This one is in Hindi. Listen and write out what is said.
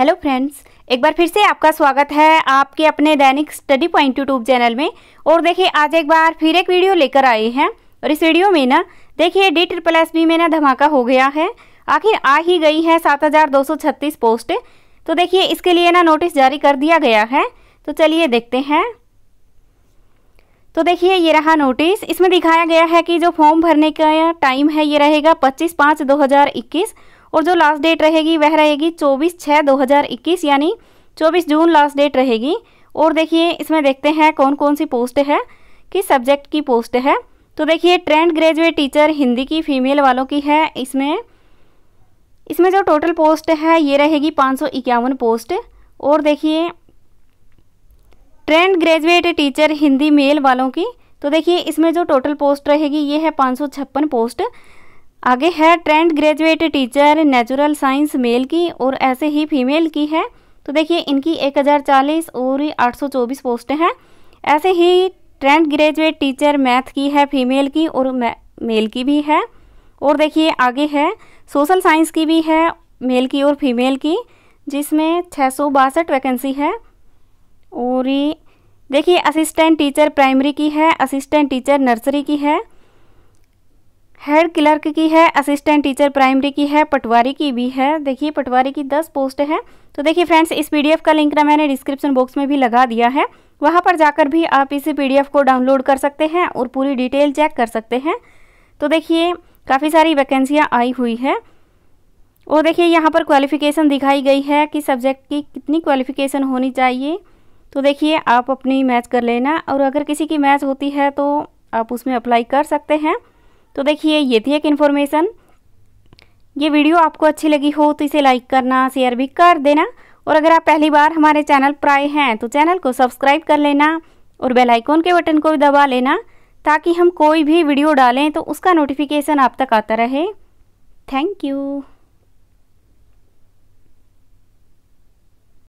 हेलो फ्रेंड्स एक बार फिर से आपका स्वागत है आपके अपने दैनिक स्टडी पॉइंट यूट्यूब चैनल में और देखिए आज एक बार फिर एक वीडियो लेकर आए हैं और इस वीडियो में ना देखिए डी ट्रिपल एस बी में ना धमाका हो गया है आखिर आ ही गई है सात हज़ार दो सौ छत्तीस पोस्ट तो देखिए इसके लिए ना नोटिस जारी कर दिया गया है तो चलिए देखते हैं तो देखिए ये रहा नोटिस इसमें दिखाया गया है कि जो फॉर्म भरने का टाइम है ये रहेगा पच्चीस पाँच दो हज़ार इक्कीस और जो लास्ट डेट रहेगी वह रहेगी चौबीस छः दो हज़ार इक्कीस यानी चौबीस जून लास्ट डेट रहेगी और देखिए इसमें देखते हैं कौन कौन सी पोस्ट है किस सब्जेक्ट की पोस्ट है तो देखिए ट्रेंड ग्रेजुएट टीचर हिंदी की फ़ीमेल वालों की है इसमें इसमें जो टोटल पोस्ट है ये रहेगी पाँच सौ इक्यावन पोस्ट और देखिए trained graduate teacher Hindi male वालों की तो देखिए इसमें जो टोटल पोस्ट रहेगी ये है पाँच सौ छप्पन पोस्ट आगे है trained graduate teacher natural science male की और ऐसे ही फीमेल की है तो देखिए इनकी 1040 और 824 पोस्ट हैं ऐसे ही ट्रेंड ग्रेजुएट टीचर मैथ की है फीमेल की और मेल की भी है और देखिए आगे है सोशल साइंस की भी है मेल की और फीमेल की जिसमें छः वैकेंसी है और देखिए असिस्टेंट टीचर प्राइमरी की है असिस्टेंट टीचर नर्सरी की है हेड क्लर्क की है असिस्टेंट टीचर प्राइमरी की है पटवारी की भी है देखिए पटवारी की दस पोस्ट है तो देखिए फ्रेंड्स इस पीडीएफ का लिंक ना मैंने डिस्क्रिप्शन बॉक्स में भी लगा दिया है वहाँ पर जाकर भी आप इस पीडीएफ को डाउनलोड कर सकते हैं और पूरी डिटेल चेक कर सकते हैं तो देखिए काफ़ी सारी वैकेंसियाँ आई हुई है और देखिए यहाँ पर क्वालिफ़िकेशन दिखाई गई है कि सब्जेक्ट की कितनी क्वालिफ़िकेशन होनी चाहिए तो देखिए आप अपनी मैच कर लेना और अगर किसी की मैच होती है तो आप उसमें अप्लाई कर सकते हैं तो देखिए ये थी एक इन्फॉर्मेशन ये वीडियो आपको अच्छी लगी हो तो इसे लाइक करना शेयर भी कर देना और अगर आप पहली बार हमारे चैनल पर आए हैं तो चैनल को सब्सक्राइब कर लेना और बेल आइकॉन के बटन को भी दबा लेना ताकि हम कोई भी वीडियो डालें तो उसका नोटिफिकेशन आप तक आता रहे थैंक यू